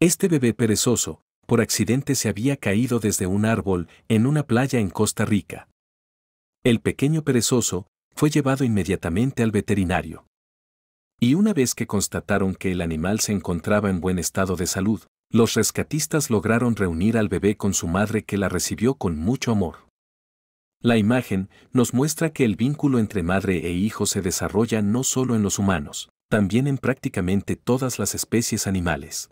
Este bebé perezoso, por accidente se había caído desde un árbol en una playa en Costa Rica. El pequeño perezoso fue llevado inmediatamente al veterinario. Y una vez que constataron que el animal se encontraba en buen estado de salud, los rescatistas lograron reunir al bebé con su madre que la recibió con mucho amor. La imagen nos muestra que el vínculo entre madre e hijo se desarrolla no solo en los humanos, también en prácticamente todas las especies animales.